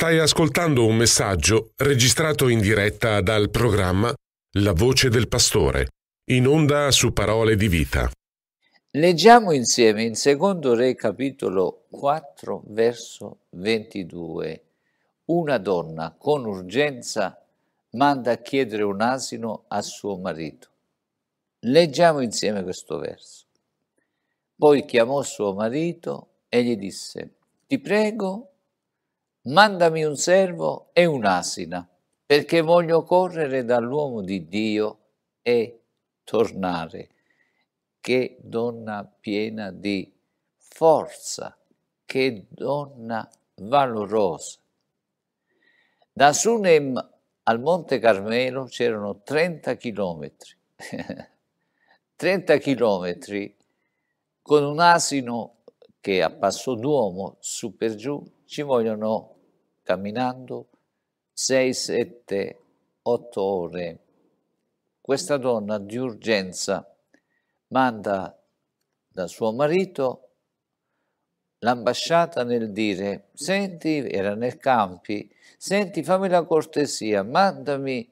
Stai ascoltando un messaggio registrato in diretta dal programma La voce del pastore, in onda su parole di vita. Leggiamo insieme in secondo re capitolo 4 verso 22. Una donna con urgenza manda a chiedere un asino a suo marito. Leggiamo insieme questo verso. Poi chiamò suo marito e gli disse, ti prego, mandami un servo e un'asina, perché voglio correre dall'uomo di Dio e tornare. Che donna piena di forza, che donna valorosa. Da Sunem al Monte Carmelo c'erano 30 chilometri, 30 chilometri con un asino che a passo d'uomo su per giù ci vogliono camminando 6, 7, 8 ore. Questa donna di urgenza manda da suo marito l'ambasciata nel dire, senti, era nel campi, senti, fammi la cortesia, mandami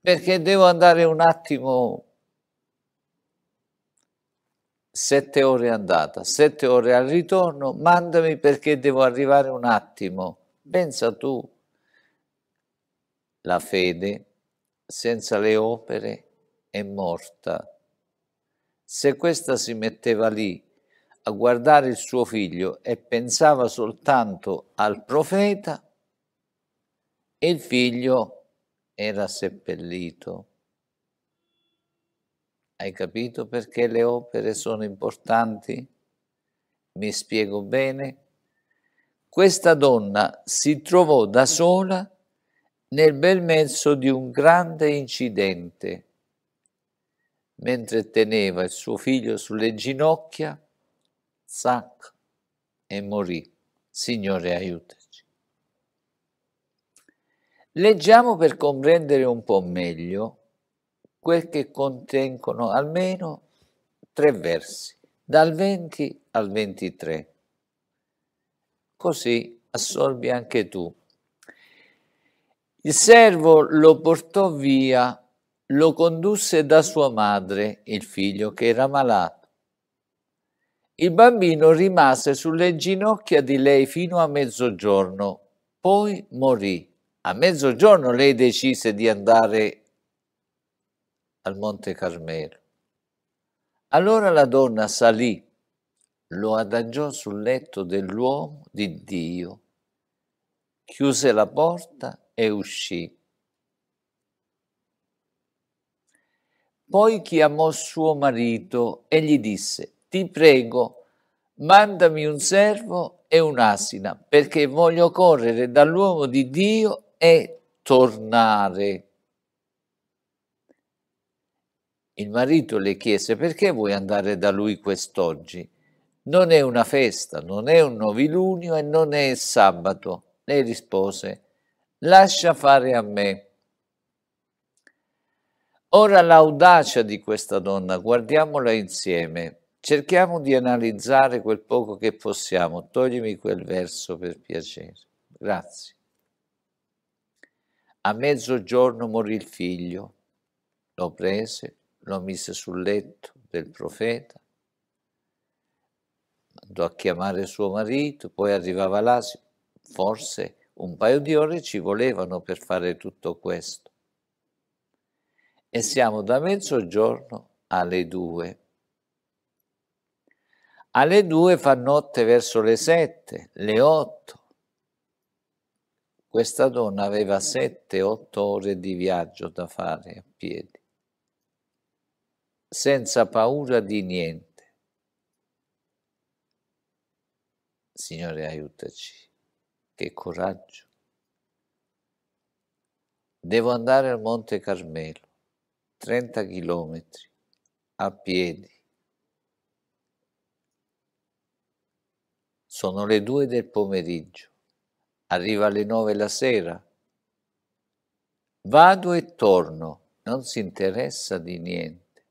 perché devo andare un attimo sette ore andata, sette ore al ritorno, mandami perché devo arrivare un attimo. Pensa tu, la fede senza le opere è morta. Se questa si metteva lì a guardare il suo figlio e pensava soltanto al profeta, il figlio era seppellito. Hai capito perché le opere sono importanti? Mi spiego bene? questa donna si trovò da sola nel bel mezzo di un grande incidente. Mentre teneva il suo figlio sulle ginocchia, zac, e morì. Signore, aiutaci. Leggiamo per comprendere un po' meglio quel che contengono almeno tre versi, dal 20 al 23 così assorbi anche tu. Il servo lo portò via, lo condusse da sua madre, il figlio che era malato. Il bambino rimase sulle ginocchia di lei fino a mezzogiorno, poi morì. A mezzogiorno lei decise di andare al Monte Carmelo. Allora la donna salì lo adagiò sul letto dell'uomo di Dio, chiuse la porta e uscì. Poi chiamò suo marito e gli disse, ti prego, mandami un servo e un'asina, perché voglio correre dall'uomo di Dio e tornare. Il marito le chiese, perché vuoi andare da lui quest'oggi? Non è una festa, non è un novilunio e non è sabato. Lei rispose, lascia fare a me. Ora l'audacia di questa donna, guardiamola insieme, cerchiamo di analizzare quel poco che possiamo. Toglimi quel verso per piacere. Grazie. A mezzogiorno morì il figlio, lo prese, lo mise sul letto del profeta, andò a chiamare suo marito, poi arrivava là, forse un paio di ore ci volevano per fare tutto questo. E siamo da mezzogiorno alle due. Alle due fa notte verso le sette, le otto. Questa donna aveva sette, otto ore di viaggio da fare a piedi, senza paura di niente. Signore aiutaci, che coraggio. Devo andare al Monte Carmelo, 30 chilometri, a piedi. Sono le due del pomeriggio, arriva alle nove la sera. Vado e torno, non si interessa di niente.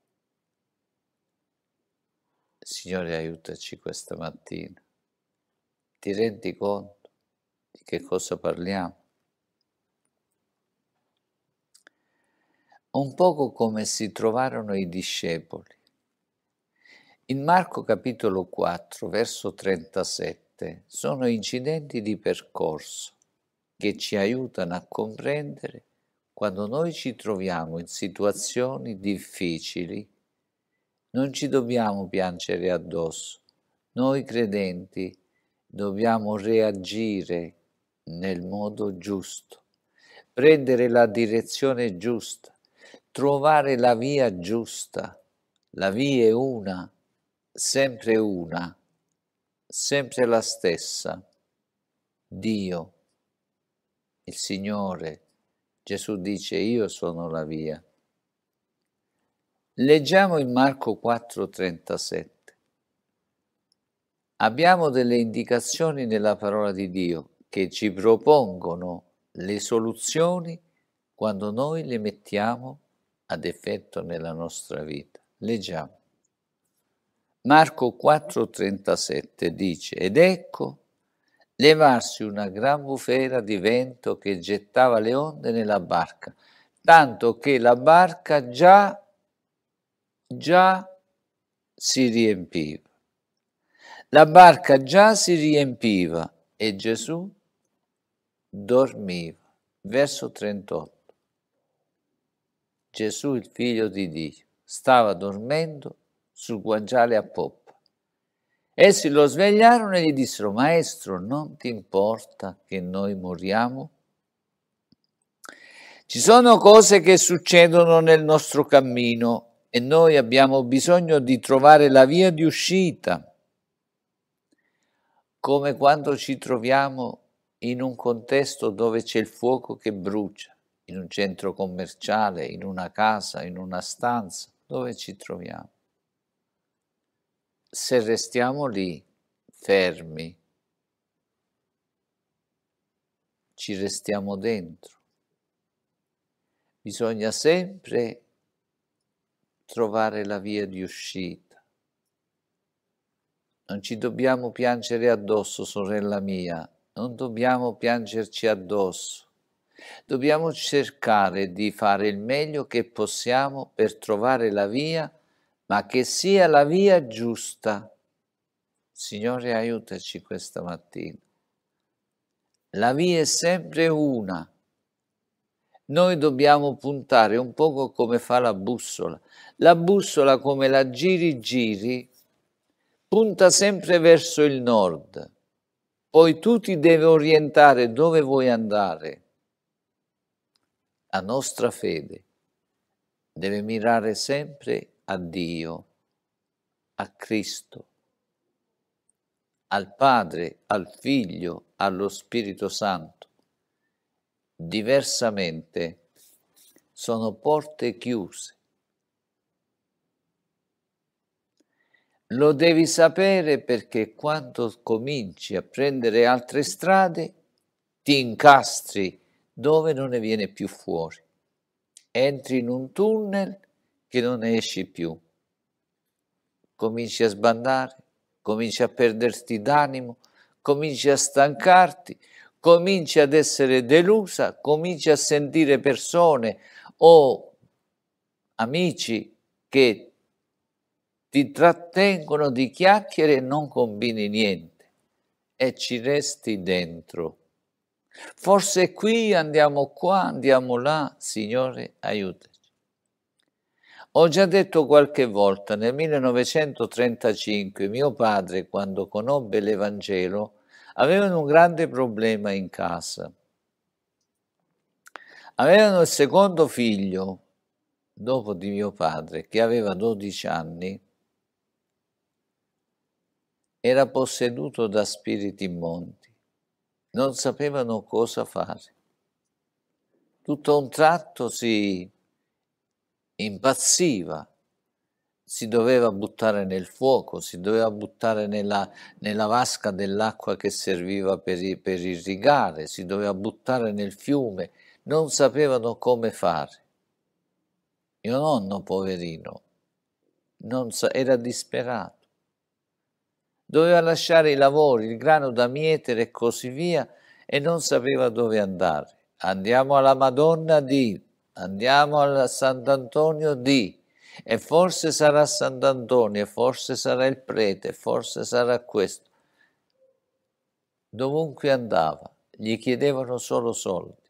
Signore aiutaci questa mattina. Ti rendi conto di che cosa parliamo? Un poco come si trovarono i discepoli. In Marco capitolo 4, verso 37, sono incidenti di percorso che ci aiutano a comprendere quando noi ci troviamo in situazioni difficili, non ci dobbiamo piangere addosso. Noi credenti dobbiamo reagire nel modo giusto, prendere la direzione giusta, trovare la via giusta. La via è una, sempre una, sempre la stessa. Dio, il Signore. Gesù dice io sono la via. Leggiamo in Marco 4, 37. Abbiamo delle indicazioni nella parola di Dio che ci propongono le soluzioni quando noi le mettiamo ad effetto nella nostra vita. Leggiamo. Marco 4:37 dice, ed ecco levarsi una gran bufera di vento che gettava le onde nella barca, tanto che la barca già, già si riempiva. La barca già si riempiva e Gesù dormiva. Verso 38. Gesù, il figlio di Dio, stava dormendo sul guanciale a poppa. Essi lo svegliarono e gli dissero, Maestro, non ti importa che noi moriamo? Ci sono cose che succedono nel nostro cammino e noi abbiamo bisogno di trovare la via di uscita come quando ci troviamo in un contesto dove c'è il fuoco che brucia, in un centro commerciale, in una casa, in una stanza, dove ci troviamo. Se restiamo lì, fermi, ci restiamo dentro. Bisogna sempre trovare la via di uscita non ci dobbiamo piangere addosso, sorella mia, non dobbiamo piangerci addosso. Dobbiamo cercare di fare il meglio che possiamo per trovare la via, ma che sia la via giusta. Signore, aiutaci questa mattina. La via è sempre una. Noi dobbiamo puntare un poco come fa la bussola. La bussola come la giri giri punta sempre verso il nord, poi tu ti devi orientare dove vuoi andare. La nostra fede deve mirare sempre a Dio, a Cristo, al Padre, al Figlio, allo Spirito Santo. Diversamente sono porte chiuse Lo devi sapere perché quando cominci a prendere altre strade ti incastri dove non ne viene più fuori. Entri in un tunnel che non ne esci più. Cominci a sbandare, cominci a perderti d'animo, cominci a stancarti, cominci ad essere delusa, cominci a sentire persone o amici che ti trattengono di chiacchiere e non combini niente e ci resti dentro. Forse qui andiamo qua, andiamo là, Signore, aiutaci. Ho già detto qualche volta, nel 1935 mio padre, quando conobbe l'Evangelo, avevano un grande problema in casa. Avevano il secondo figlio, dopo di mio padre, che aveva 12 anni, era posseduto da spiriti immondi, non sapevano cosa fare. Tutto a un tratto si impazziva, si doveva buttare nel fuoco, si doveva buttare nella, nella vasca dell'acqua che serviva per, per irrigare, si doveva buttare nel fiume, non sapevano come fare. Mio nonno, poverino, sa, era disperato doveva lasciare i lavori, il grano da mietere e così via, e non sapeva dove andare. Andiamo alla Madonna di, andiamo a Sant'Antonio di, e forse sarà Sant'Antonio, forse sarà il prete, forse sarà questo. Dovunque andava, gli chiedevano solo soldi,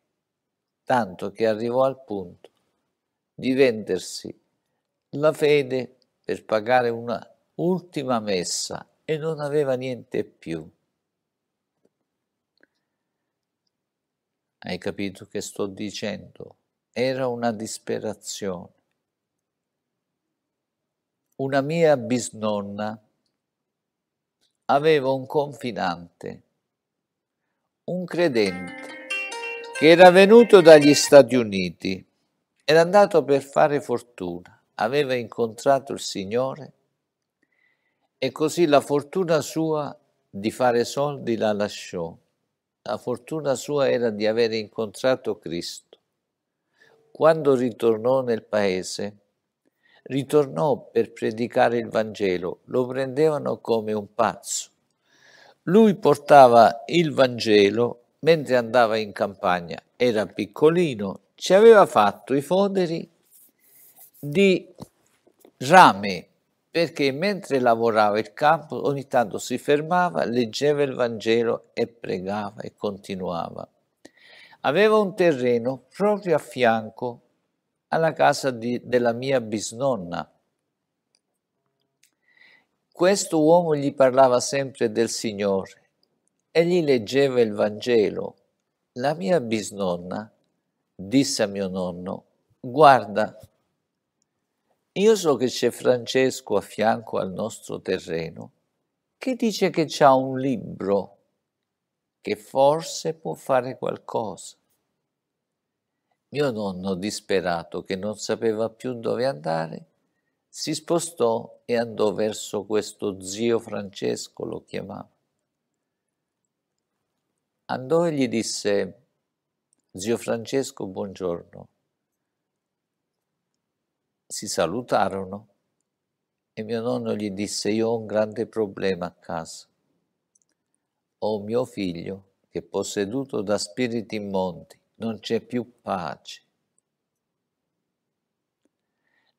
tanto che arrivò al punto di vendersi la fede per pagare una ultima messa e non aveva niente più. Hai capito che sto dicendo? Era una disperazione. Una mia bisnonna aveva un confidante, un credente, che era venuto dagli Stati Uniti, era andato per fare fortuna, aveva incontrato il Signore e così la fortuna sua di fare soldi la lasciò. La fortuna sua era di aver incontrato Cristo. Quando ritornò nel paese, ritornò per predicare il Vangelo. Lo prendevano come un pazzo. Lui portava il Vangelo mentre andava in campagna. Era piccolino, ci aveva fatto i foderi di rame perché mentre lavorava il campo ogni tanto si fermava, leggeva il Vangelo e pregava e continuava. Aveva un terreno proprio a fianco alla casa di, della mia bisnonna. Questo uomo gli parlava sempre del Signore e gli leggeva il Vangelo. La mia bisnonna disse a mio nonno, guarda, io so che c'è Francesco a fianco al nostro terreno che dice che c'ha un libro che forse può fare qualcosa. Mio nonno, disperato che non sapeva più dove andare, si spostò e andò verso questo zio Francesco, lo chiamava. Andò e gli disse, zio Francesco, buongiorno, si salutarono e mio nonno gli disse io ho un grande problema a casa. Ho mio figlio che è posseduto da spiriti immondi, non c'è più pace.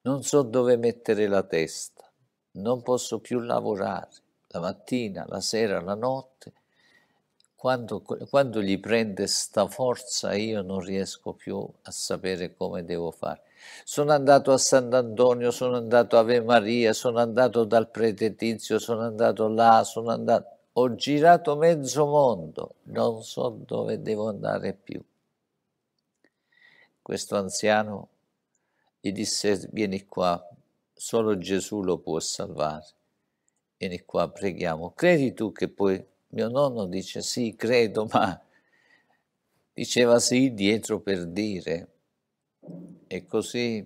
Non so dove mettere la testa, non posso più lavorare la mattina, la sera, la notte. Quando, quando gli prende sta forza io non riesco più a sapere come devo fare sono andato a Sant'Antonio, sono andato a Ave Maria, sono andato dal prete Tizio, sono andato là, sono andato... Ho girato mezzo mondo, non so dove devo andare più. Questo anziano gli disse, vieni qua, solo Gesù lo può salvare. Vieni qua, preghiamo. Credi tu che poi... Mio nonno dice, sì, credo, ma diceva sì dietro per dire e così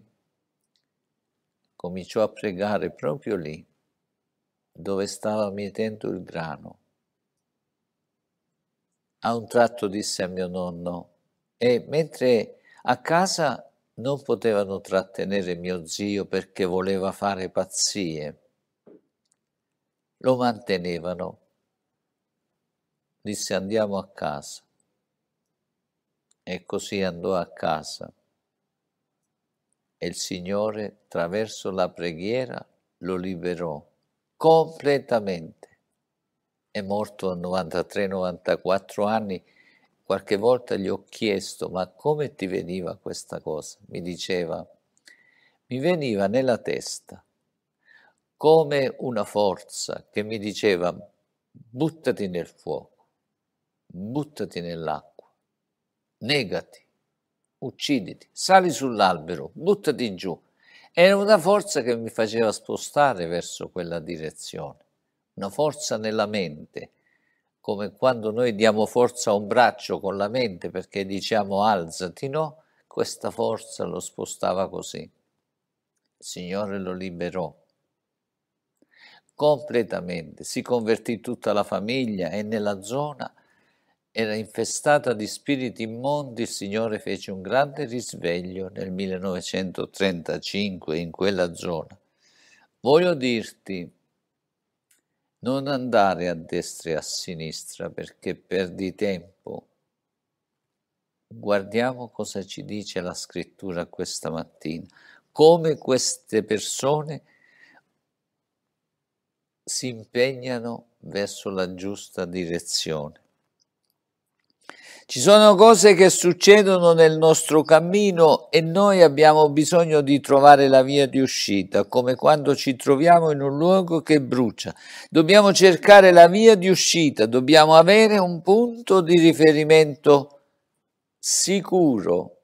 cominciò a pregare proprio lì, dove stava mietendo il grano. A un tratto disse a mio nonno, e mentre a casa non potevano trattenere mio zio perché voleva fare pazzie, lo mantenevano. Disse andiamo a casa. E così andò a casa e il Signore, attraverso la preghiera, lo liberò completamente. È morto a 93-94 anni. Qualche volta gli ho chiesto, ma come ti veniva questa cosa? Mi diceva, mi veniva nella testa come una forza che mi diceva, buttati nel fuoco, buttati nell'acqua, negati ucciditi, sali sull'albero, buttati giù. Era una forza che mi faceva spostare verso quella direzione, una forza nella mente, come quando noi diamo forza a un braccio con la mente perché diciamo alzati, no? Questa forza lo spostava così. Il Signore lo liberò completamente, si convertì tutta la famiglia e nella zona era infestata di spiriti immondi, il Signore fece un grande risveglio nel 1935 in quella zona. Voglio dirti, non andare a destra e a sinistra perché perdi tempo. Guardiamo cosa ci dice la scrittura questa mattina, come queste persone si impegnano verso la giusta direzione. Ci sono cose che succedono nel nostro cammino e noi abbiamo bisogno di trovare la via di uscita, come quando ci troviamo in un luogo che brucia. Dobbiamo cercare la via di uscita, dobbiamo avere un punto di riferimento sicuro.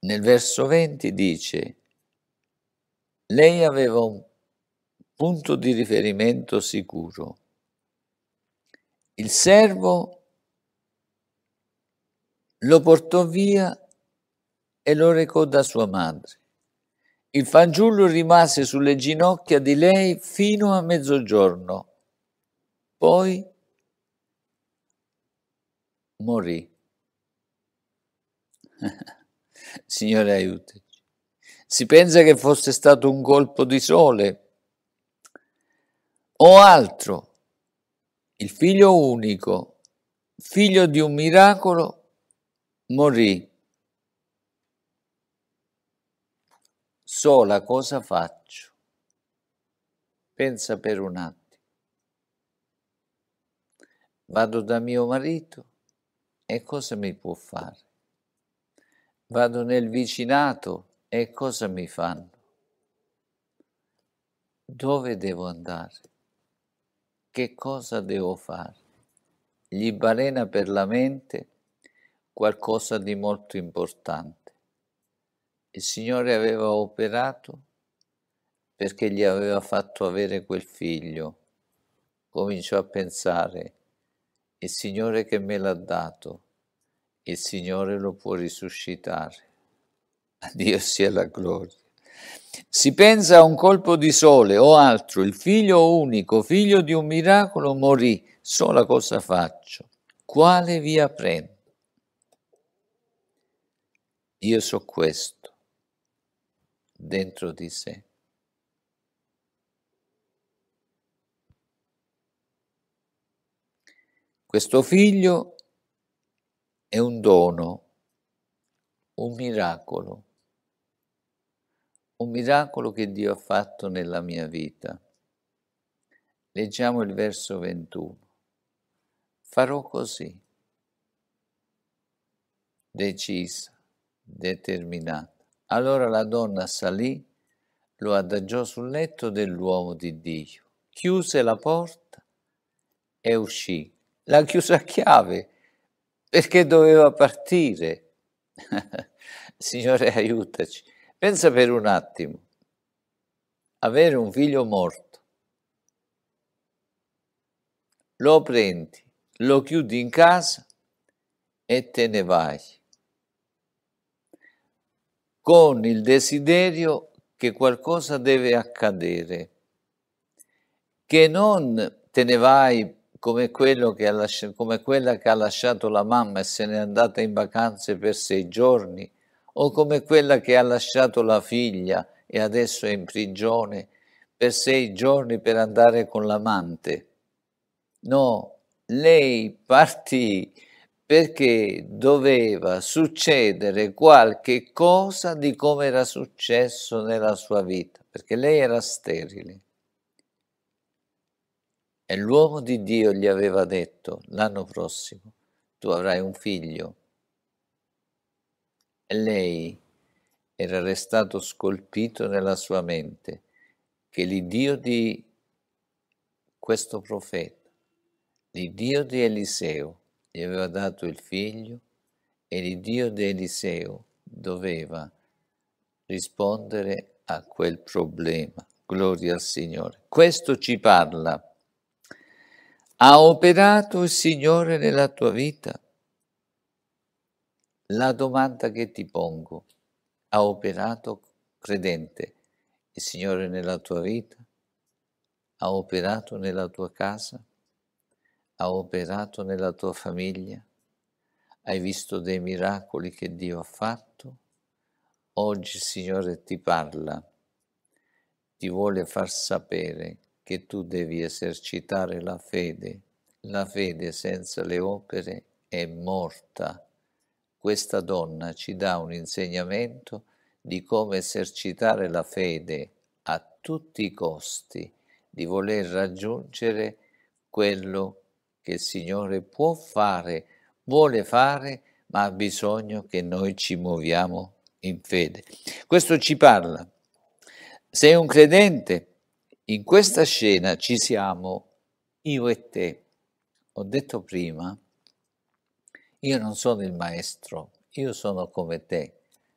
Nel verso 20 dice, lei aveva un punto di riferimento sicuro il servo lo portò via e lo recò da sua madre. Il fanciullo rimase sulle ginocchia di lei fino a mezzogiorno, poi morì. Signore aiutaci. Si pensa che fosse stato un colpo di sole o altro, il figlio unico, figlio di un miracolo, morì. Sola cosa faccio? Pensa per un attimo. Vado da mio marito e cosa mi può fare? Vado nel vicinato e cosa mi fanno? Dove devo andare? che cosa devo fare? Gli balena per la mente qualcosa di molto importante. Il Signore aveva operato perché gli aveva fatto avere quel figlio. Cominciò a pensare, il Signore che me l'ha dato, il Signore lo può risuscitare. A Dio sia la gloria. Si pensa a un colpo di sole o altro, il figlio unico, figlio di un miracolo, morì. Sola cosa faccio? Quale via prendo? Io so questo dentro di sé. Questo figlio è un dono, un miracolo un miracolo che Dio ha fatto nella mia vita. Leggiamo il verso 21. Farò così, decisa, determinata. Allora la donna salì, lo adagiò sul letto dell'uomo di Dio, chiuse la porta e uscì. L'ha chiusa a chiave perché doveva partire. Signore, aiutaci Pensa per un attimo, avere un figlio morto, lo prendi, lo chiudi in casa e te ne vai, con il desiderio che qualcosa deve accadere, che non te ne vai come, che lasciato, come quella che ha lasciato la mamma e se n'è andata in vacanze per sei giorni o come quella che ha lasciato la figlia e adesso è in prigione per sei giorni per andare con l'amante. No, lei partì perché doveva succedere qualche cosa di come era successo nella sua vita, perché lei era sterile. E l'uomo di Dio gli aveva detto, l'anno prossimo, tu avrai un figlio lei era restato scolpito nella sua mente che l'Iddio di questo profeta, l'Iddio di Eliseo, gli aveva dato il figlio e l'Iddio di Eliseo doveva rispondere a quel problema. Gloria al Signore. Questo ci parla. Ha operato il Signore nella tua vita? La domanda che ti pongo, ha operato credente il Signore nella tua vita? Ha operato nella tua casa? Ha operato nella tua famiglia? Hai visto dei miracoli che Dio ha fatto? Oggi il Signore ti parla, ti vuole far sapere che tu devi esercitare la fede. La fede senza le opere è morta questa donna ci dà un insegnamento di come esercitare la fede a tutti i costi, di voler raggiungere quello che il Signore può fare, vuole fare, ma ha bisogno che noi ci muoviamo in fede. Questo ci parla. Sei un credente? In questa scena ci siamo io e te. Ho detto prima io non sono il maestro, io sono come te.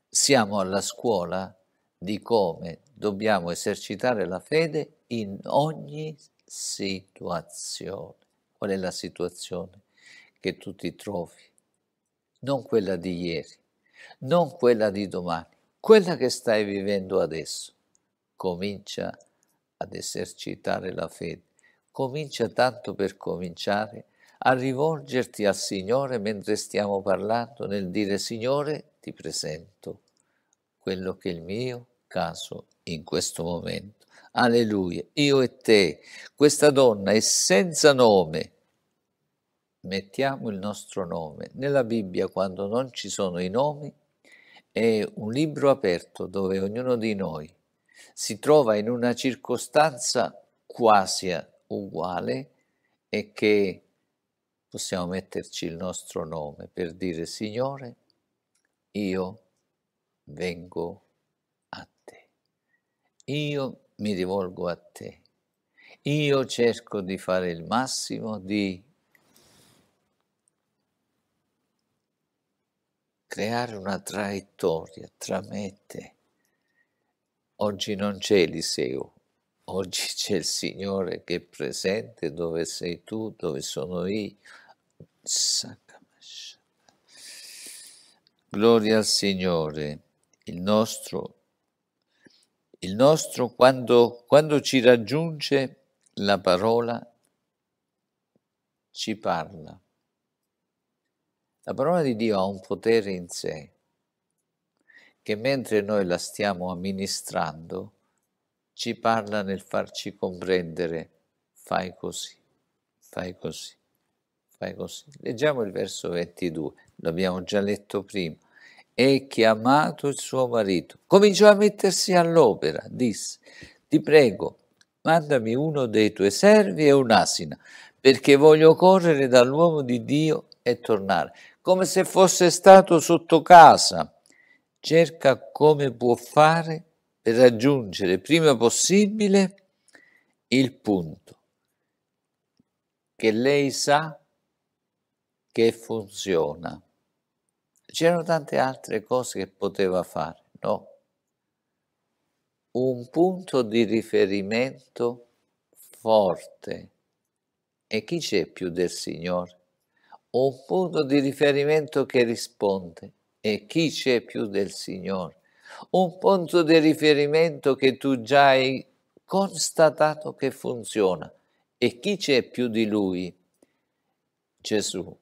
Siamo alla scuola di come dobbiamo esercitare la fede in ogni situazione. Qual è la situazione che tu ti trovi? Non quella di ieri, non quella di domani, quella che stai vivendo adesso. Comincia ad esercitare la fede. Comincia tanto per cominciare a rivolgerti al Signore mentre stiamo parlando, nel dire Signore ti presento quello che è il mio caso in questo momento. Alleluia, io e te, questa donna è senza nome. Mettiamo il nostro nome. Nella Bibbia quando non ci sono i nomi è un libro aperto dove ognuno di noi si trova in una circostanza quasi uguale e che possiamo metterci il nostro nome per dire Signore, io vengo a te, io mi rivolgo a te, io cerco di fare il massimo di creare una traiettoria tra me e te. Oggi non c'è Eliseo, oggi c'è il Signore che è presente dove sei tu, dove sono io Gloria al Signore, il nostro, il nostro quando, quando ci raggiunge la parola ci parla. La parola di Dio ha un potere in sé che mentre noi la stiamo amministrando ci parla nel farci comprendere fai così, fai così fai così. Leggiamo il verso 22, l'abbiamo già letto prima. E chiamato il suo marito, cominciò a mettersi all'opera, disse, ti prego, mandami uno dei tuoi servi e un'asina, perché voglio correre dall'uomo di Dio e tornare, come se fosse stato sotto casa. Cerca come può fare per raggiungere prima possibile il punto che lei sa che funziona. C'erano tante altre cose che poteva fare, no? Un punto di riferimento forte. E chi c'è più del Signore? Un punto di riferimento che risponde. E chi c'è più del Signore? Un punto di riferimento che tu già hai constatato che funziona. E chi c'è più di Lui? Gesù.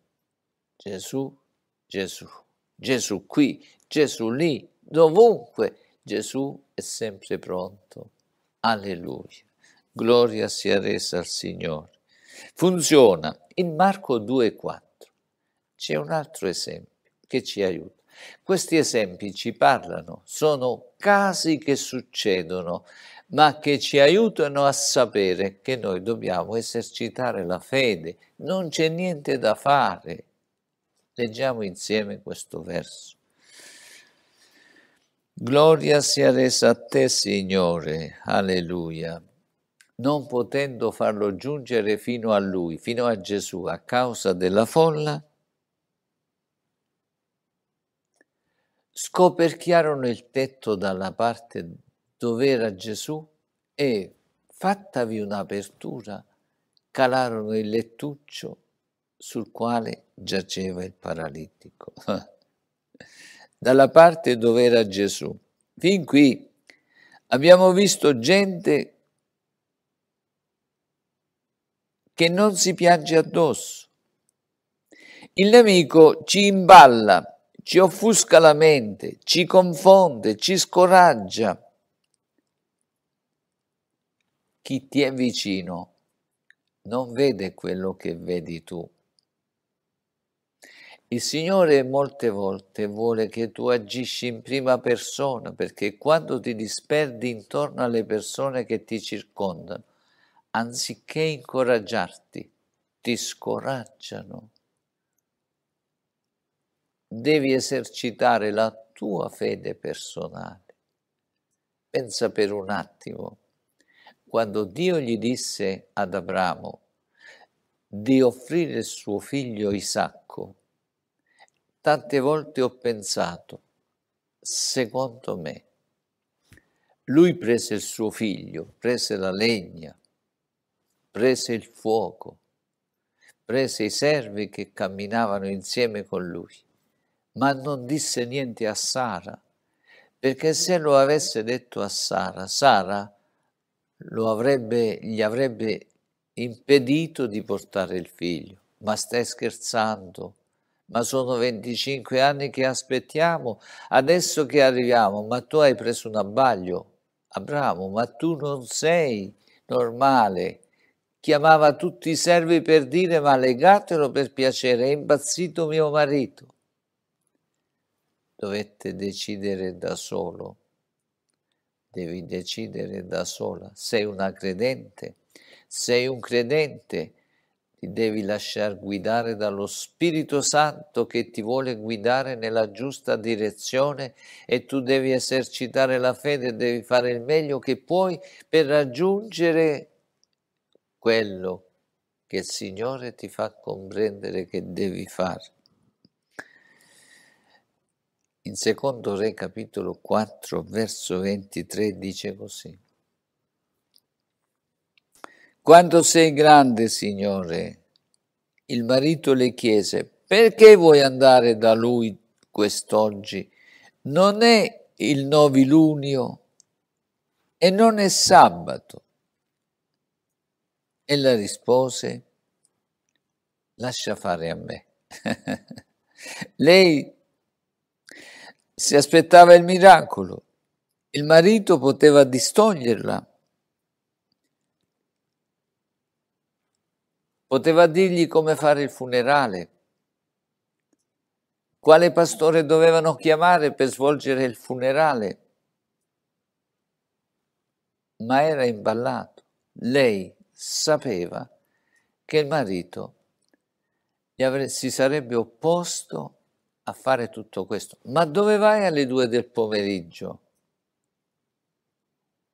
Gesù, Gesù, Gesù qui, Gesù lì, dovunque. Gesù è sempre pronto. Alleluia. Gloria sia resa al Signore. Funziona. In Marco 2,4 c'è un altro esempio che ci aiuta. Questi esempi ci parlano, sono casi che succedono, ma che ci aiutano a sapere che noi dobbiamo esercitare la fede, non c'è niente da fare. Leggiamo insieme questo verso. Gloria sia resa a te, Signore, alleluia, non potendo farlo giungere fino a lui, fino a Gesù, a causa della folla, scoperchiarono il tetto dalla parte dove era Gesù e, fattavi un'apertura, calarono il lettuccio sul quale giaceva il paralittico. Dalla parte dove era Gesù. Fin qui abbiamo visto gente che non si piange addosso. Il nemico ci imballa, ci offusca la mente, ci confonde, ci scoraggia. Chi ti è vicino non vede quello che vedi tu il Signore molte volte vuole che tu agisci in prima persona perché quando ti disperdi intorno alle persone che ti circondano, anziché incoraggiarti, ti scoraggiano. Devi esercitare la tua fede personale. Pensa per un attimo, quando Dio gli disse ad Abramo di offrire il suo figlio Isacco, tante volte ho pensato, secondo me, lui prese il suo figlio, prese la legna, prese il fuoco, prese i servi che camminavano insieme con lui, ma non disse niente a Sara, perché se lo avesse detto a Sara, Sara avrebbe, gli avrebbe impedito di portare il figlio. Ma stai scherzando? ma sono 25 anni che aspettiamo, adesso che arriviamo, ma tu hai preso un abbaglio. Abramo, ma tu non sei normale. Chiamava tutti i servi per dire, ma legatelo per piacere, è impazzito mio marito. Dovette decidere da solo. Devi decidere da sola. Sei una credente, sei un credente ti devi lasciare guidare dallo Spirito Santo che ti vuole guidare nella giusta direzione e tu devi esercitare la fede, devi fare il meglio che puoi per raggiungere quello che il Signore ti fa comprendere che devi fare. In secondo Re capitolo 4 verso 23 dice così. Quanto sei grande, Signore. Il marito le chiese, perché vuoi andare da lui quest'oggi? Non è il novilunio e non è sabato. Ella rispose, lascia fare a me. Lei si aspettava il miracolo, il marito poteva distoglierla poteva dirgli come fare il funerale, quale pastore dovevano chiamare per svolgere il funerale, ma era imballato. Lei sapeva che il marito si sarebbe opposto a fare tutto questo. Ma dove vai alle due del pomeriggio?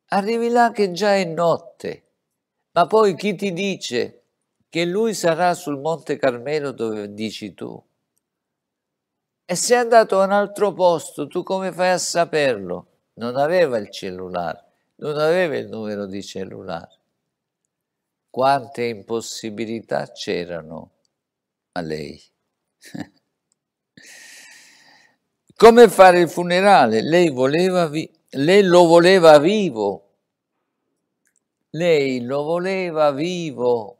Arrivi là che già è notte, ma poi chi ti dice che lui sarà sul Monte Carmelo dove dici tu. E se è andato a un altro posto, tu come fai a saperlo? Non aveva il cellulare, non aveva il numero di cellulare. Quante impossibilità c'erano a lei. come fare il funerale? Lei, voleva lei lo voleva vivo. Lei lo voleva vivo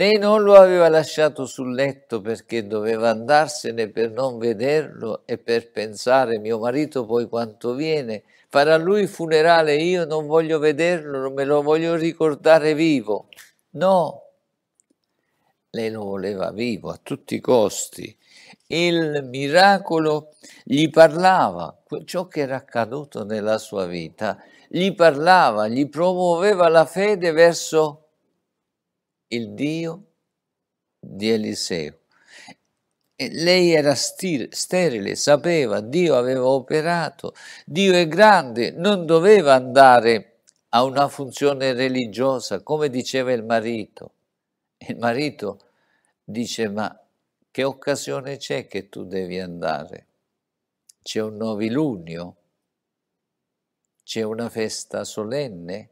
lei non lo aveva lasciato sul letto perché doveva andarsene per non vederlo e per pensare mio marito poi quanto viene, farà lui il funerale, io non voglio vederlo, non me lo voglio ricordare vivo. No, lei lo voleva vivo a tutti i costi. Il miracolo gli parlava, ciò che era accaduto nella sua vita, gli parlava, gli promuoveva la fede verso il Dio di Eliseo. E lei era sterile, sapeva, Dio aveva operato, Dio è grande, non doveva andare a una funzione religiosa, come diceva il marito. Il marito dice, ma che occasione c'è che tu devi andare? C'è un novilunio? C'è una festa solenne?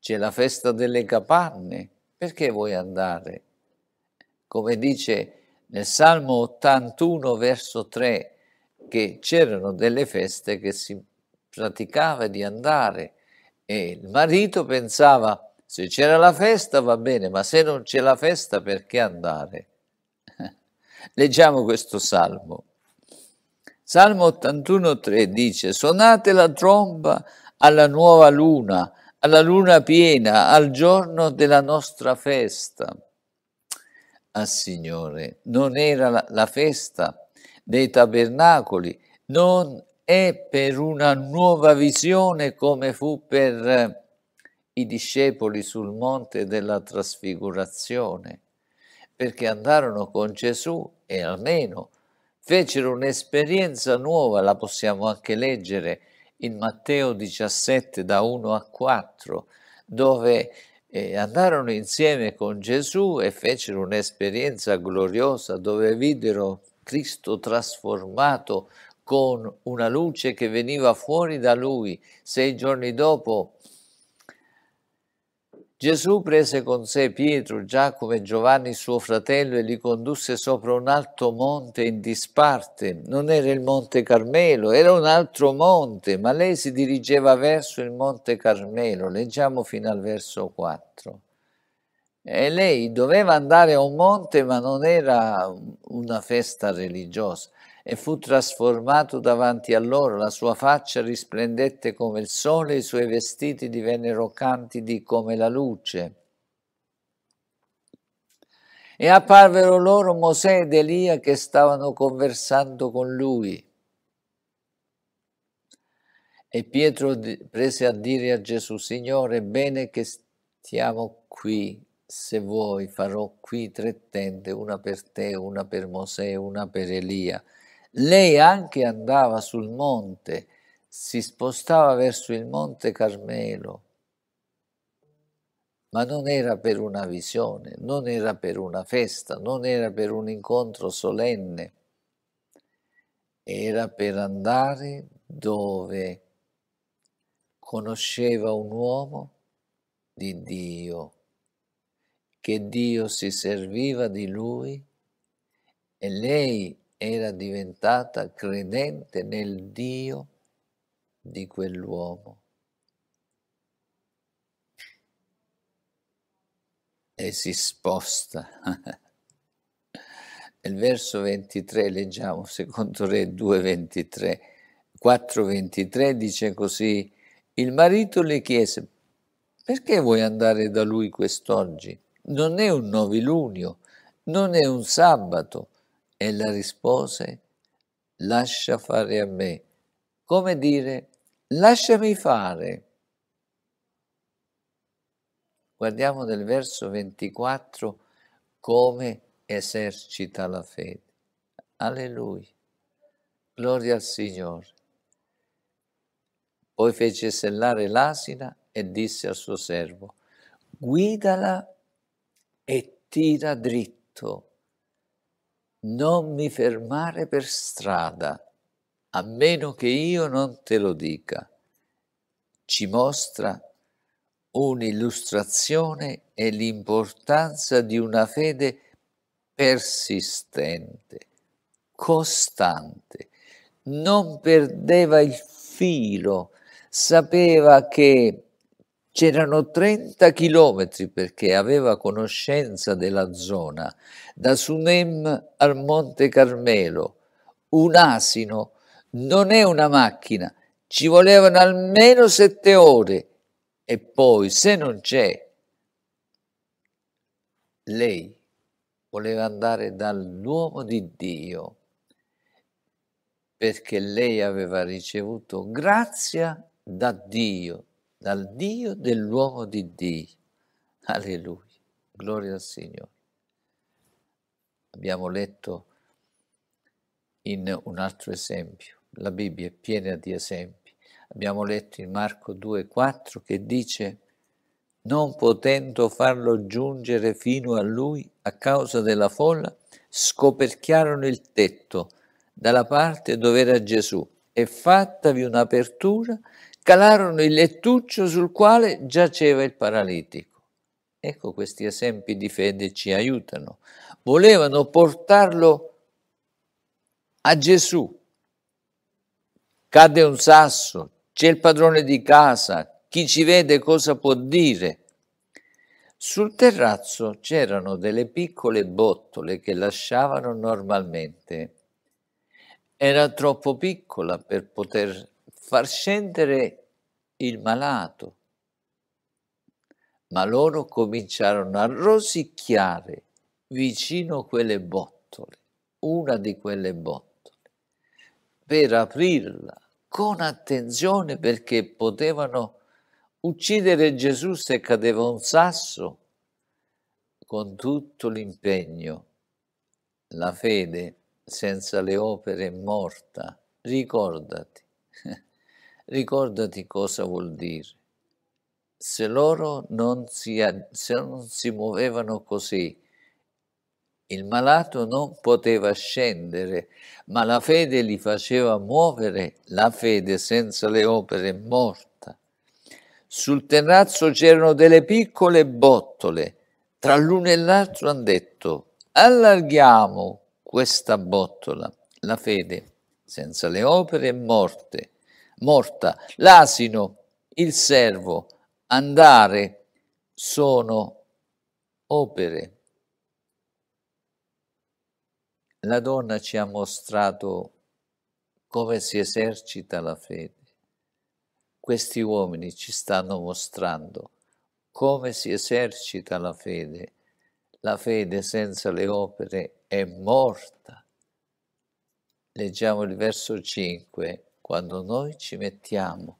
C'è la festa delle capanne? Perché vuoi andare? Come dice nel Salmo 81, verso 3, che c'erano delle feste che si praticava di andare e il marito pensava se c'era la festa va bene, ma se non c'è la festa perché andare? Leggiamo questo salmo. Salmo 81.3 dice, suonate la tromba alla nuova luna alla luna piena, al giorno della nostra festa. Ah Signore, non era la, la festa dei tabernacoli, non è per una nuova visione come fu per eh, i discepoli sul monte della trasfigurazione, perché andarono con Gesù e almeno fecero un'esperienza nuova, la possiamo anche leggere in Matteo 17 da 1 a 4, dove eh, andarono insieme con Gesù e fecero un'esperienza gloriosa dove videro Cristo trasformato con una luce che veniva fuori da lui. Sei giorni dopo Gesù prese con sé Pietro, Giacomo e Giovanni suo fratello e li condusse sopra un alto monte in disparte. Non era il monte Carmelo, era un altro monte, ma lei si dirigeva verso il monte Carmelo. Leggiamo fino al verso 4. E lei doveva andare a un monte, ma non era una festa religiosa e fu trasformato davanti a loro, la sua faccia risplendette come il sole, i suoi vestiti divennero candidi come la luce. E apparvero loro Mosè ed Elia che stavano conversando con lui. E Pietro prese a dire a Gesù, Signore, bene che stiamo qui, se vuoi farò qui tre tende, una per te, una per Mosè, una per Elia. Lei anche andava sul monte, si spostava verso il monte Carmelo, ma non era per una visione, non era per una festa, non era per un incontro solenne, era per andare dove conosceva un uomo di Dio, che Dio si serviva di lui e lei era diventata credente nel Dio di quell'uomo. E si sposta. Nel verso 23 leggiamo, secondo Re 2, 23, 4, dice così, il marito le chiese, perché vuoi andare da lui quest'oggi? Non è un novilunio, non è un sabato, Ella rispose, lascia fare a me. Come dire, lasciami fare. Guardiamo nel verso 24 come esercita la fede. Alleluia. Gloria al Signore. Poi fece sellare l'asina e disse al suo servo, guidala e tira dritto non mi fermare per strada, a meno che io non te lo dica. Ci mostra un'illustrazione e l'importanza di una fede persistente, costante. Non perdeva il filo, sapeva che C'erano 30 chilometri perché aveva conoscenza della zona, da Sunem al Monte Carmelo. Un asino non è una macchina, ci volevano almeno sette ore. E poi, se non c'è, lei voleva andare dall'uomo di Dio perché lei aveva ricevuto grazia da Dio dal Dio dell'uomo di Dio. Alleluia, gloria al Signore. Abbiamo letto in un altro esempio, la Bibbia è piena di esempi. Abbiamo letto in Marco 2,4 che dice, non potendo farlo giungere fino a lui a causa della folla, scoperchiarono il tetto dalla parte dove era Gesù e fattavi un'apertura calarono il lettuccio sul quale giaceva il paralitico. Ecco questi esempi di fede ci aiutano. Volevano portarlo a Gesù. Cade un sasso, c'è il padrone di casa, chi ci vede cosa può dire? Sul terrazzo c'erano delle piccole bottole che lasciavano normalmente. Era troppo piccola per poter far scendere il malato. Ma loro cominciarono a rosicchiare vicino quelle bottole, una di quelle bottole, per aprirla con attenzione perché potevano uccidere Gesù se cadeva un sasso con tutto l'impegno. La fede senza le opere è morta, ricordati ricordati cosa vuol dire. Se loro non si, se non si muovevano così, il malato non poteva scendere, ma la fede li faceva muovere, la fede senza le opere è morta. Sul terrazzo c'erano delle piccole bottole, tra l'uno e l'altro hanno detto allarghiamo questa bottola, la fede senza le opere è morte morta, l'asino, il servo, andare sono opere. La donna ci ha mostrato come si esercita la fede. Questi uomini ci stanno mostrando come si esercita la fede. La fede senza le opere è morta. Leggiamo il verso 5 quando noi ci mettiamo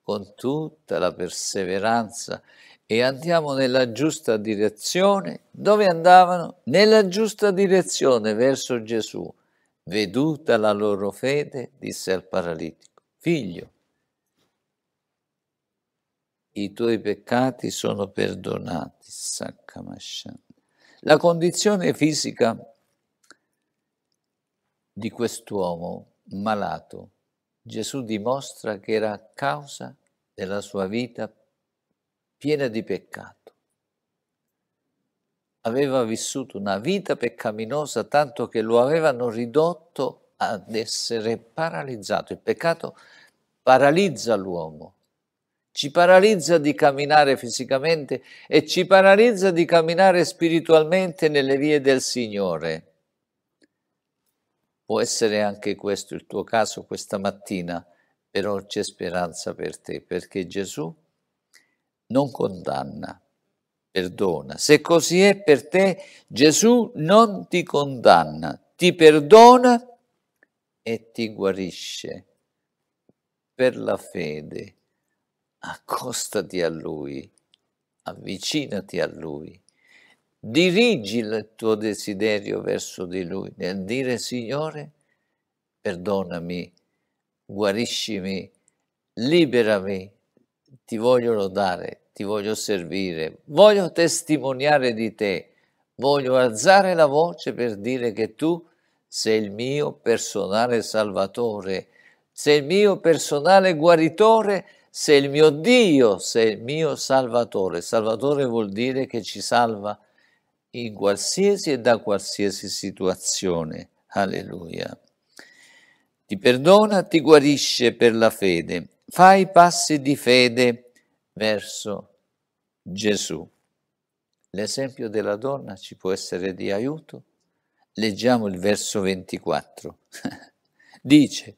con tutta la perseveranza e andiamo nella giusta direzione, dove andavano? Nella giusta direzione verso Gesù. Veduta la loro fede, disse al paralitico, figlio, i tuoi peccati sono perdonati, Saccamascian. La condizione fisica di quest'uomo malato Gesù dimostra che era a causa della sua vita piena di peccato. Aveva vissuto una vita peccaminosa tanto che lo avevano ridotto ad essere paralizzato. Il peccato paralizza l'uomo, ci paralizza di camminare fisicamente e ci paralizza di camminare spiritualmente nelle vie del Signore. Può essere anche questo il tuo caso questa mattina, però c'è speranza per te, perché Gesù non condanna, perdona. Se così è per te, Gesù non ti condanna, ti perdona e ti guarisce per la fede. Accostati a Lui, avvicinati a Lui dirigi il tuo desiderio verso di Lui, nel dire Signore, perdonami, guariscimi, liberami, ti voglio lodare, ti voglio servire, voglio testimoniare di te, voglio alzare la voce per dire che tu sei il mio personale salvatore, sei il mio personale guaritore, sei il mio Dio, sei il mio salvatore. Salvatore vuol dire che ci salva in qualsiasi e da qualsiasi situazione. Alleluia. Ti perdona, ti guarisce per la fede. Fai passi di fede verso Gesù. L'esempio della donna ci può essere di aiuto? Leggiamo il verso 24. Dice,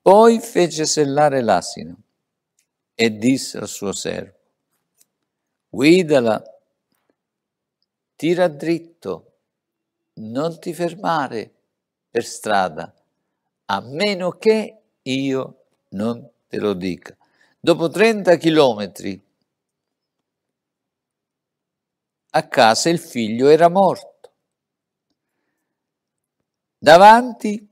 poi fece sellare l'asino e disse al suo servo, guidala tira dritto, non ti fermare per strada, a meno che io non te lo dica. Dopo 30 chilometri a casa il figlio era morto. Davanti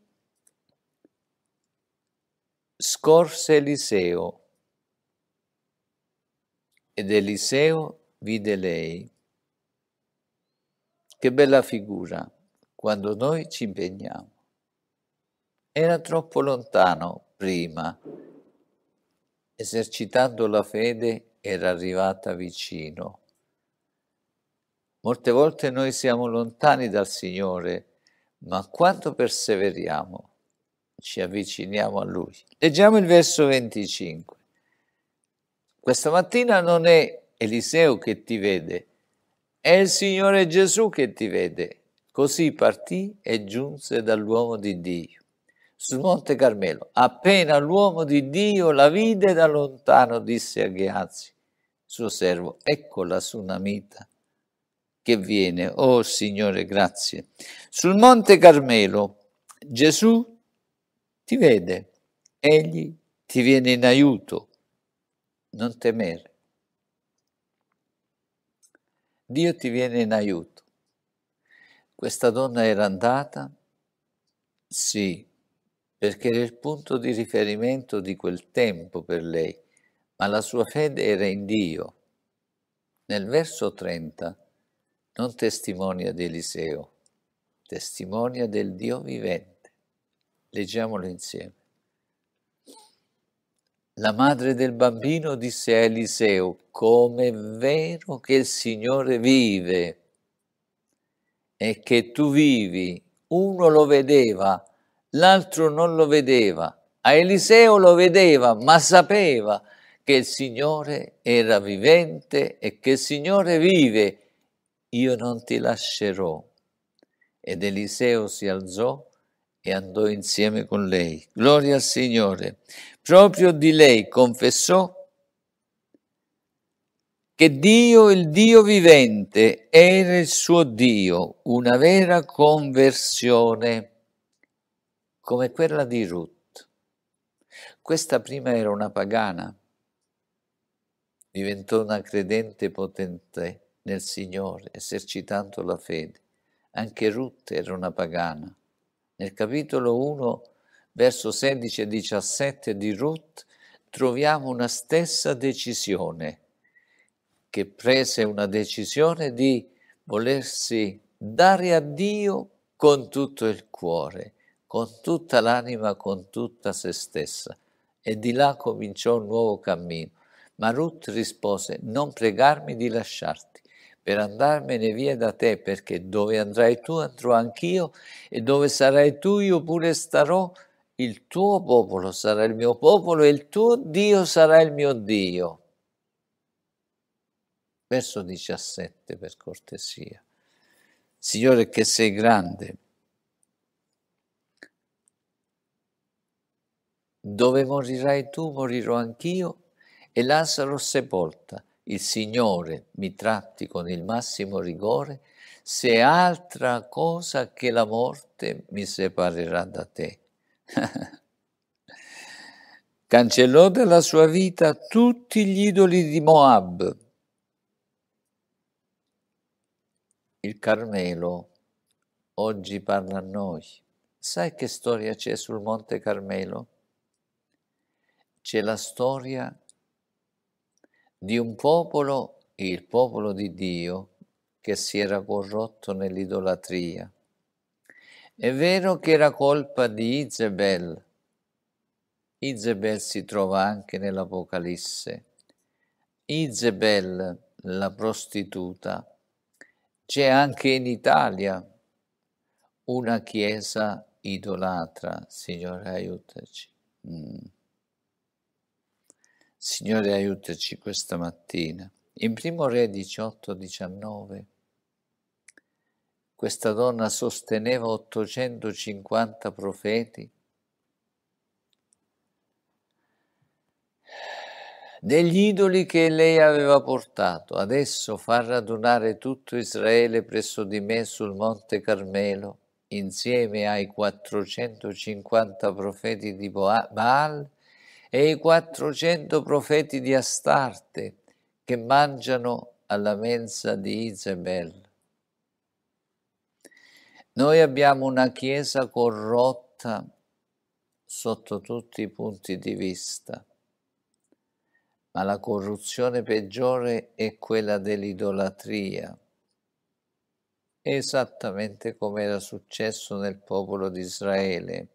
scorse Eliseo ed Eliseo vide lei che bella figura quando noi ci impegniamo. Era troppo lontano prima. Esercitando la fede era arrivata vicino. Molte volte noi siamo lontani dal Signore, ma quando perseveriamo ci avviciniamo a Lui. Leggiamo il verso 25. Questa mattina non è Eliseo che ti vede, è il Signore Gesù che ti vede. Così partì e giunse dall'uomo di Dio. Sul Monte Carmelo, appena l'uomo di Dio la vide da lontano, disse a Gheazzi, suo servo, ecco la Tsunamita che viene. Oh Signore, grazie. Sul Monte Carmelo Gesù ti vede, egli ti viene in aiuto. Non temere. Dio ti viene in aiuto. Questa donna era andata? Sì, perché era il punto di riferimento di quel tempo per lei, ma la sua fede era in Dio. Nel verso 30 non testimonia di Eliseo, testimonia del Dio vivente. Leggiamolo insieme. La madre del bambino disse a Eliseo, com'è vero che il Signore vive e che tu vivi. Uno lo vedeva, l'altro non lo vedeva. A Eliseo lo vedeva, ma sapeva che il Signore era vivente e che il Signore vive. Io non ti lascerò. Ed Eliseo si alzò e andò insieme con lei. Gloria al Signore. Proprio di lei confessò che Dio, il Dio vivente, era il suo Dio, una vera conversione come quella di Ruth. Questa prima era una pagana, diventò una credente potente nel Signore, esercitando la fede. Anche Ruth era una pagana nel capitolo 1, verso 16 e 17 di Ruth, troviamo una stessa decisione, che prese una decisione di volersi dare a Dio con tutto il cuore, con tutta l'anima, con tutta se stessa. E di là cominciò un nuovo cammino. Ma Ruth rispose, non pregarmi di lasciarti per andarmene via da te, perché dove andrai tu andrò anch'io e dove sarai tu io pure starò, il tuo popolo sarà il mio popolo e il tuo Dio sarà il mio Dio. Verso 17 per cortesia. Signore che sei grande, dove morirai tu morirò anch'io e là sepolta il Signore mi tratti con il massimo rigore, se altra cosa che la morte mi separerà da te. Cancellò dalla sua vita tutti gli idoli di Moab, il Carmelo oggi parla a noi. Sai che storia c'è sul Monte Carmelo? C'è la storia di un popolo, il popolo di Dio, che si era corrotto nell'idolatria. È vero che era colpa di Isabel. Isabel si trova anche nell'Apocalisse. Isabel, la prostituta, c'è anche in Italia una chiesa idolatra. Signore, aiutaci. Mm. Signore, aiutaci questa mattina. In primo re 18-19, questa donna sosteneva 850 profeti. degli idoli che lei aveva portato. Adesso fa radunare tutto Israele presso di me sul Monte Carmelo, insieme ai 450 profeti di Baal e i 400 profeti di Astarte che mangiano alla mensa di Isabel. Noi abbiamo una Chiesa corrotta sotto tutti i punti di vista, ma la corruzione peggiore è quella dell'idolatria, esattamente come era successo nel popolo di Israele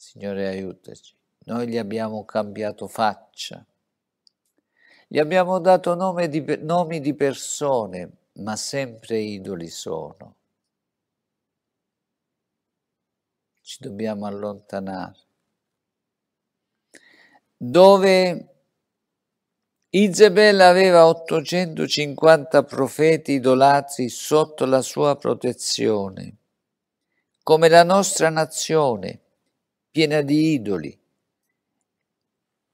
Signore aiutaci. Noi gli abbiamo cambiato faccia, gli abbiamo dato di, nomi di persone, ma sempre idoli sono. Ci dobbiamo allontanare. Dove Isabella aveva 850 profeti idolatri sotto la sua protezione, come la nostra nazione piena di idoli.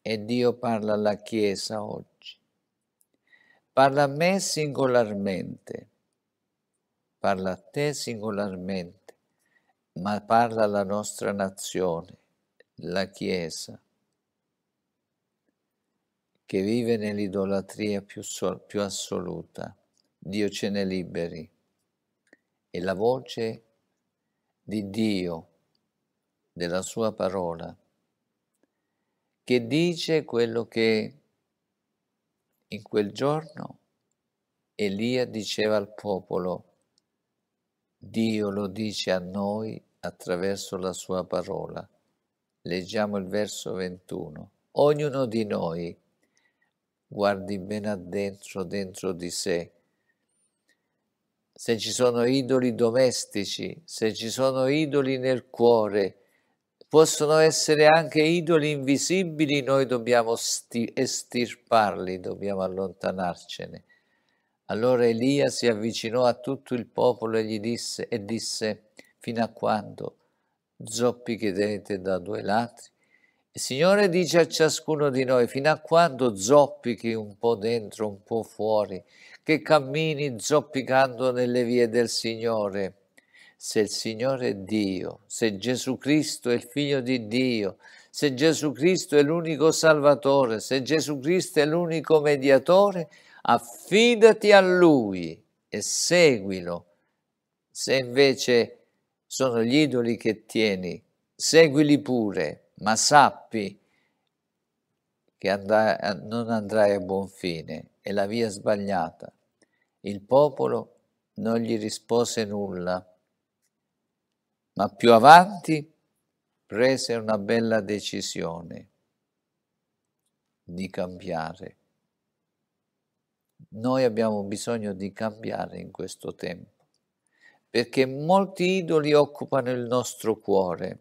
E Dio parla alla Chiesa oggi. Parla a me singolarmente, parla a te singolarmente, ma parla alla nostra nazione, la Chiesa, che vive nell'idolatria più, più assoluta. Dio ce ne liberi. E la voce di Dio della sua parola, che dice quello che in quel giorno Elia diceva al popolo, Dio lo dice a noi attraverso la sua parola. Leggiamo il verso 21. Ognuno di noi guardi ben addentro, dentro di sé. Se ci sono idoli domestici, se ci sono idoli nel cuore, possono essere anche idoli invisibili, noi dobbiamo estirparli, dobbiamo allontanarcene. Allora Elia si avvicinò a tutto il popolo e gli disse, e disse fino a quando zoppicherete da due lati? Il Signore dice a ciascuno di noi, fino a quando zoppichi un po' dentro, un po' fuori, che cammini zoppicando nelle vie del Signore? se il Signore è Dio, se Gesù Cristo è il Figlio di Dio, se Gesù Cristo è l'unico Salvatore, se Gesù Cristo è l'unico Mediatore, affidati a Lui e seguilo. Se invece sono gli idoli che tieni, seguili pure, ma sappi che andrai, non andrai a buon fine, è la via sbagliata. Il popolo non gli rispose nulla ma più avanti prese una bella decisione di cambiare. Noi abbiamo bisogno di cambiare in questo tempo, perché molti idoli occupano il nostro cuore.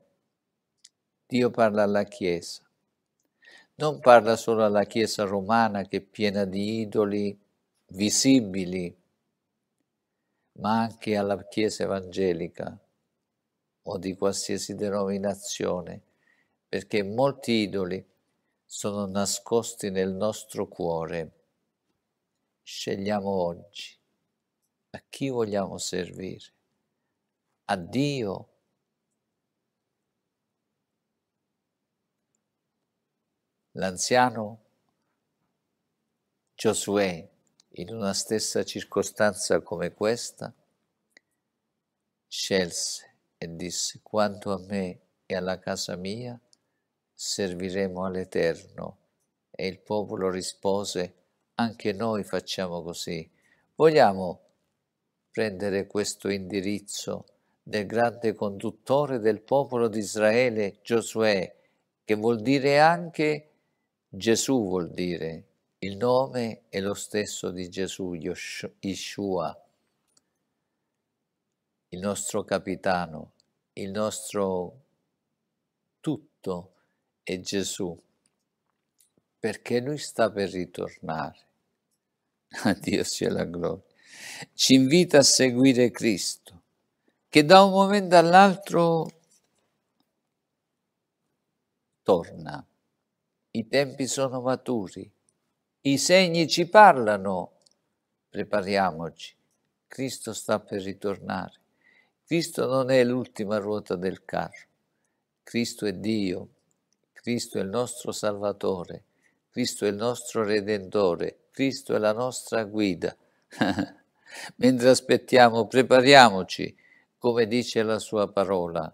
Dio parla alla Chiesa, non parla solo alla Chiesa romana che è piena di idoli visibili, ma anche alla Chiesa evangelica o di qualsiasi denominazione, perché molti idoli sono nascosti nel nostro cuore. Scegliamo oggi a chi vogliamo servire, a Dio L'anziano Giosuè, in una stessa circostanza come questa, scelse e disse, quanto a me e alla casa mia, serviremo all'Eterno. E il popolo rispose, anche noi facciamo così. Vogliamo prendere questo indirizzo del grande conduttore del popolo di Israele, Giosuè, che vuol dire anche Gesù vuol dire. Il nome è lo stesso di Gesù, Yeshua, il nostro capitano, il nostro tutto è Gesù, perché lui sta per ritornare. A Dio sia la gloria. Ci invita a seguire Cristo, che da un momento all'altro torna. I tempi sono maturi, i segni ci parlano. Prepariamoci, Cristo sta per ritornare. Cristo non è l'ultima ruota del carro. Cristo è Dio, Cristo è il nostro Salvatore, Cristo è il nostro Redentore, Cristo è la nostra guida. Mentre aspettiamo, prepariamoci, come dice la sua parola.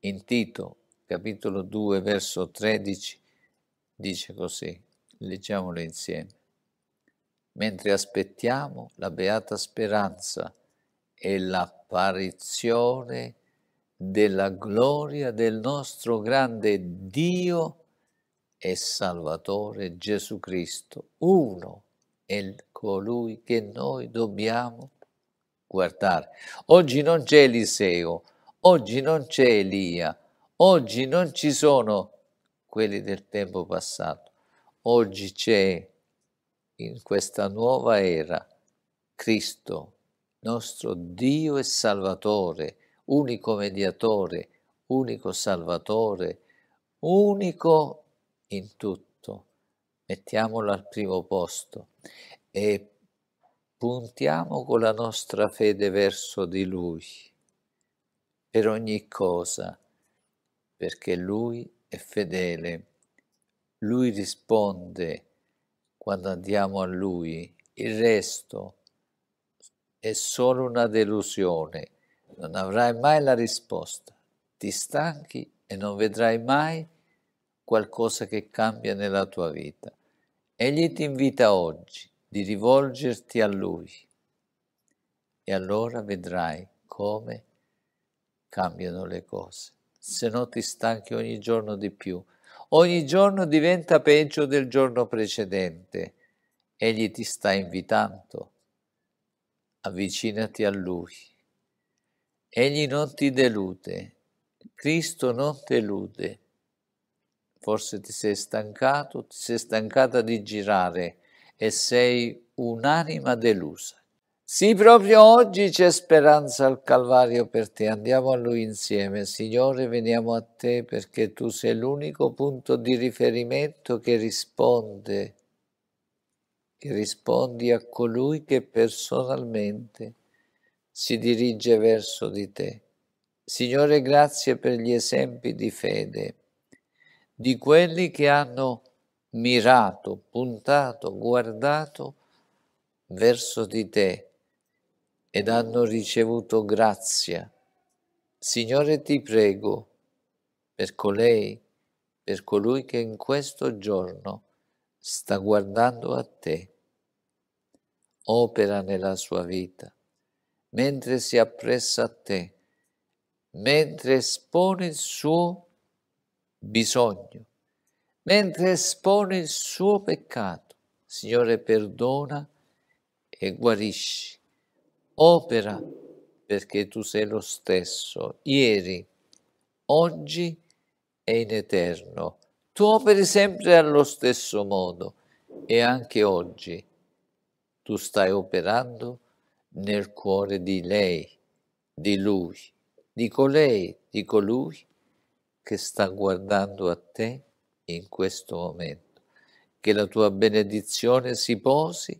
In Tito, capitolo 2, verso 13, dice così, leggiamolo insieme. Mentre aspettiamo la beata speranza, è l'apparizione della gloria del nostro grande Dio e Salvatore Gesù Cristo, uno è colui che noi dobbiamo guardare. Oggi non c'è Eliseo, oggi non c'è Elia, oggi non ci sono quelli del tempo passato, oggi c'è in questa nuova era Cristo nostro Dio e Salvatore, unico mediatore, unico Salvatore, unico in tutto. Mettiamolo al primo posto e puntiamo con la nostra fede verso di Lui, per ogni cosa, perché Lui è fedele. Lui risponde quando andiamo a Lui, il resto è è solo una delusione, non avrai mai la risposta, ti stanchi e non vedrai mai qualcosa che cambia nella tua vita. Egli ti invita oggi di rivolgerti a Lui e allora vedrai come cambiano le cose. Se no ti stanchi ogni giorno di più. Ogni giorno diventa peggio del giorno precedente. Egli ti sta invitando avvicinati a Lui. Egli non ti delude, Cristo non ti elude. Forse ti sei stancato, ti sei stancata di girare e sei un'anima delusa. Sì, proprio oggi c'è speranza al Calvario per te. Andiamo a Lui insieme. Signore, veniamo a te perché tu sei l'unico punto di riferimento che risponde e rispondi a colui che personalmente si dirige verso di te. Signore, grazie per gli esempi di fede di quelli che hanno mirato, puntato, guardato verso di te ed hanno ricevuto grazia. Signore, ti prego per colei, per colui che in questo giorno sta guardando a te, opera nella sua vita, mentre si appressa a te, mentre espone il suo bisogno, mentre espone il suo peccato. Signore, perdona e guarisci. Opera perché tu sei lo stesso, ieri, oggi e in eterno tu operi sempre allo stesso modo e anche oggi tu stai operando nel cuore di lei, di lui, di colei, di colui che sta guardando a te in questo momento. Che la tua benedizione si posi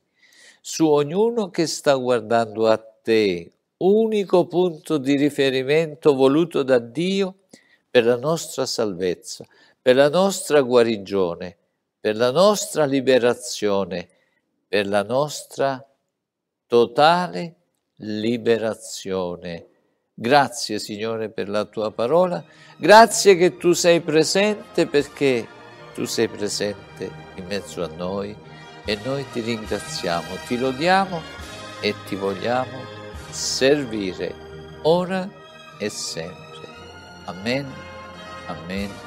su ognuno che sta guardando a te, unico punto di riferimento voluto da Dio per la nostra salvezza, per la nostra guarigione, per la nostra liberazione, per la nostra totale liberazione. Grazie Signore per la tua parola, grazie che tu sei presente perché tu sei presente in mezzo a noi e noi ti ringraziamo, ti lodiamo e ti vogliamo servire ora e sempre. Amen, amen.